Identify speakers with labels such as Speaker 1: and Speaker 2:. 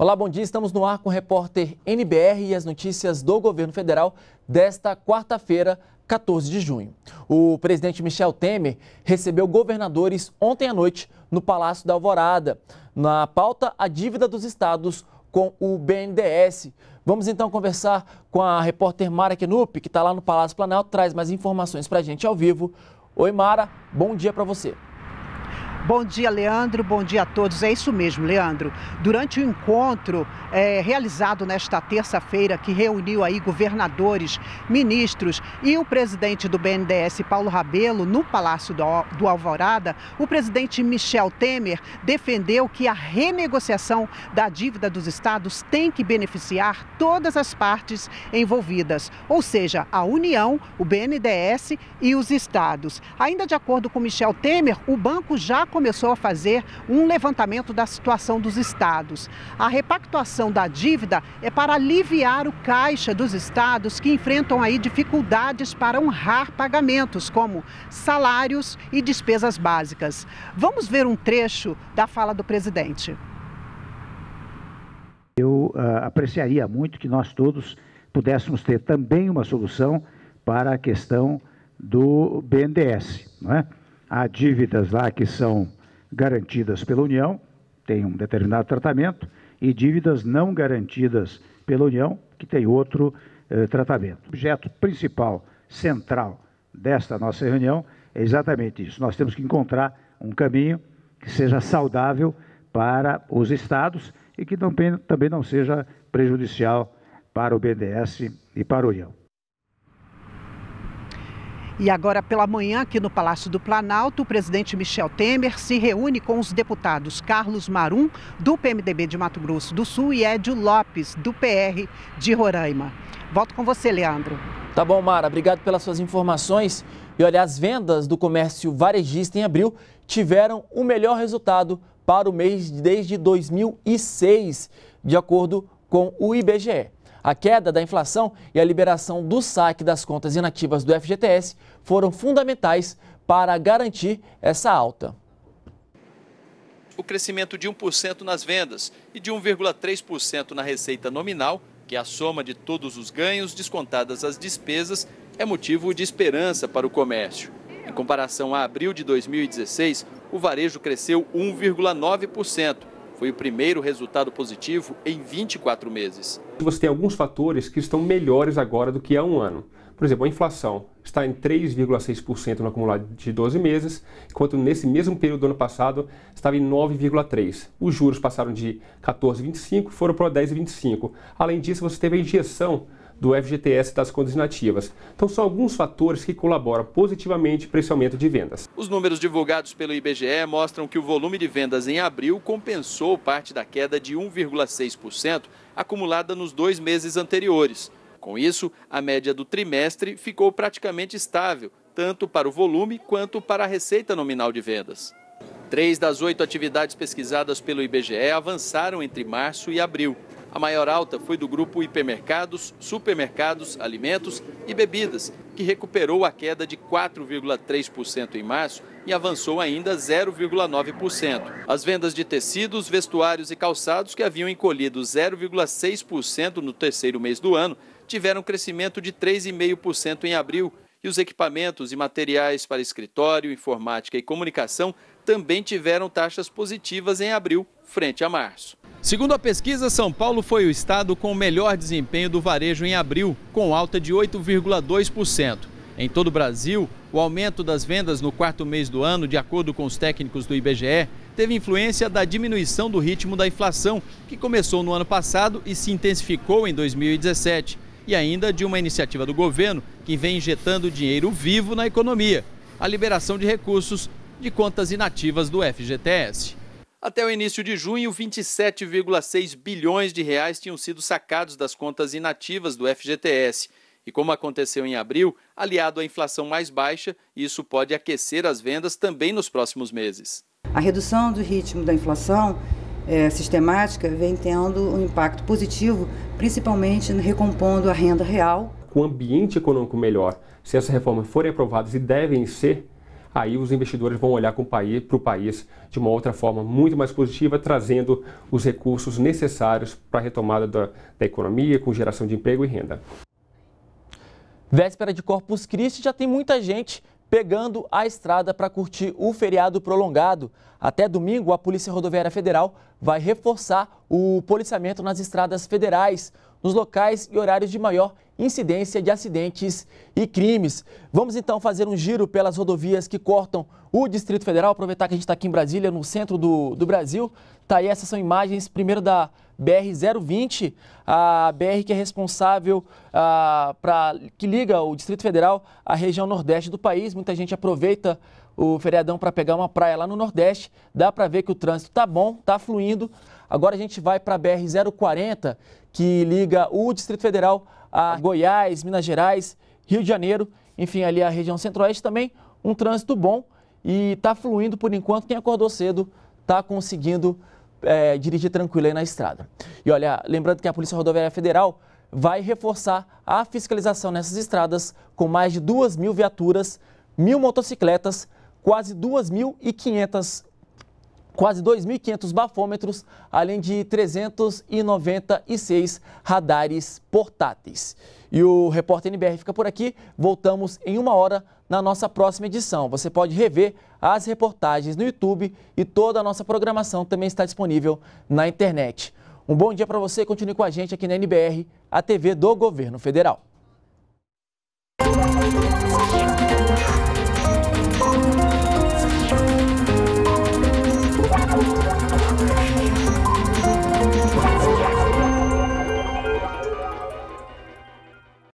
Speaker 1: Olá, bom dia. Estamos no ar com o repórter NBR e as notícias do governo federal desta quarta-feira, 14 de junho. O presidente Michel Temer recebeu governadores ontem à noite no Palácio da Alvorada. Na pauta, a dívida dos estados com o BNDES. Vamos então conversar com a repórter Mara Kenup, que está lá no Palácio Planalto, traz mais informações para a
Speaker 2: gente ao vivo. Oi, Mara, bom dia para você. Bom dia, Leandro. Bom dia a todos. É isso mesmo, Leandro. Durante o encontro é, realizado nesta terça-feira, que reuniu aí governadores, ministros e o presidente do BNDES, Paulo Rabelo, no Palácio do Alvorada, o presidente Michel Temer defendeu que a renegociação da dívida dos estados tem que beneficiar todas as partes envolvidas, ou seja, a União, o BNDES e os estados. Ainda de acordo com Michel Temer, o banco já começou a fazer um levantamento da situação dos estados. A repactuação da dívida é para aliviar o caixa dos estados que enfrentam aí dificuldades para honrar pagamentos, como salários e despesas básicas. Vamos ver um trecho da fala do presidente. Eu uh, apreciaria muito que nós todos pudéssemos ter também uma solução para a questão do BNDES, não é? há dívidas lá que são garantidas pela União, tem um determinado tratamento, e dívidas não garantidas pela União, que tem outro eh, tratamento. O objeto principal, central desta nossa reunião é exatamente isso. Nós temos que encontrar um caminho que seja saudável para os estados e que também, não seja prejudicial para o BDS e para a União. E agora pela manhã, aqui no Palácio do Planalto, o presidente Michel Temer se reúne com os deputados Carlos Marum, do PMDB de Mato Grosso do Sul, e Edio Lopes, do PR de Roraima. Volto com você, Leandro. Tá bom, Mara. Obrigado pelas suas informações.
Speaker 1: E olha, as vendas do comércio varejista em abril tiveram o melhor resultado para o mês desde 2006, de acordo com o IBGE. A queda da inflação e a liberação do saque das contas inativas do FGTS foram fundamentais para garantir essa alta.
Speaker 3: O crescimento de 1% nas vendas e de 1,3% na receita nominal, que é a soma de todos os ganhos descontadas as despesas, é motivo de esperança para o comércio. Em comparação a abril de 2016, o varejo cresceu 1,9% foi o primeiro resultado positivo em 24 meses. Você tem alguns fatores que estão melhores agora do que há um ano. Por exemplo, a inflação está em 3,6% no acumulado de 12 meses, enquanto nesse mesmo período do ano passado estava em 9,3%. Os juros passaram de 14,25% foram para 10,25%. Além disso, você teve a injeção do FGTS das contas nativas. Então são alguns fatores que colaboram positivamente para esse aumento de vendas. Os números divulgados pelo IBGE mostram que o volume de vendas em abril compensou parte da queda de 1,6% acumulada nos dois meses anteriores. Com isso, a média do trimestre ficou praticamente estável, tanto para o volume quanto para a receita nominal de vendas. Três das oito atividades pesquisadas pelo IBGE avançaram entre março e abril. A maior alta foi do grupo hipermercados, supermercados, alimentos e bebidas, que recuperou a queda de 4,3% em março e avançou ainda 0,9%. As vendas de tecidos, vestuários e calçados, que haviam encolhido 0,6% no terceiro mês do ano, tiveram crescimento de 3,5% em abril. E os equipamentos e materiais para escritório, informática e comunicação também tiveram taxas positivas em abril, frente a março. Segundo a pesquisa, São Paulo foi o estado com o melhor desempenho do varejo em abril, com alta de 8,2%. Em todo o Brasil, o aumento das vendas no quarto mês do ano, de acordo com os técnicos do IBGE, teve influência da diminuição do ritmo da inflação, que começou no ano passado e se intensificou em 2017, e ainda de uma iniciativa do governo que vem injetando dinheiro vivo na economia, a liberação de recursos de contas inativas do FGTS. Até o início de junho, 27,6 bilhões de reais tinham sido sacados das contas inativas do FGTS. E como aconteceu em abril, aliado à inflação mais baixa, isso pode aquecer as vendas também nos próximos meses.
Speaker 2: A redução do ritmo da inflação é, sistemática vem tendo um impacto positivo, principalmente recompondo a renda real. Com o ambiente econômico melhor,
Speaker 3: se essas reformas forem aprovadas e devem ser, aí os investidores vão olhar para o país, de uma outra forma muito mais positiva, trazendo os recursos necessários para a retomada da, da economia, com geração de emprego e renda. Véspera de Corpus Christi já tem muita gente
Speaker 1: pegando a estrada para curtir o feriado prolongado. Até domingo, a Polícia Rodoviária Federal vai reforçar o policiamento nas estradas federais, nos locais e horários de maior incidência de acidentes e crimes. Vamos então fazer um giro pelas rodovias que cortam o Distrito Federal, aproveitar que a gente está aqui em Brasília, no centro do, do Brasil. Tá aí, essas são imagens, primeiro da BR-020, a BR que é responsável ah, pra, que liga o Distrito Federal à região nordeste do país. Muita gente aproveita o feriadão para pegar uma praia lá no Nordeste. Dá para ver que o trânsito tá bom, tá fluindo. Agora a gente vai para a BR-040, que liga o Distrito Federal a ah. Goiás, Minas Gerais, Rio de Janeiro, enfim, ali a região centro-oeste também, um trânsito bom e está fluindo por enquanto. Quem acordou cedo está conseguindo é, dirigir tranquilo aí na estrada. E olha, lembrando que a Polícia Rodoviária Federal vai reforçar a fiscalização nessas estradas com mais de 2 mil viaturas, mil motocicletas, quase 2.500 quase 2.500 bafômetros, além de 396 radares portáteis. E o Repórter NBR fica por aqui. Voltamos em uma hora na nossa próxima edição. Você pode rever as reportagens no YouTube e toda a nossa programação também está disponível na internet. Um bom dia para você. Continue com a gente aqui na NBR, a TV do Governo Federal.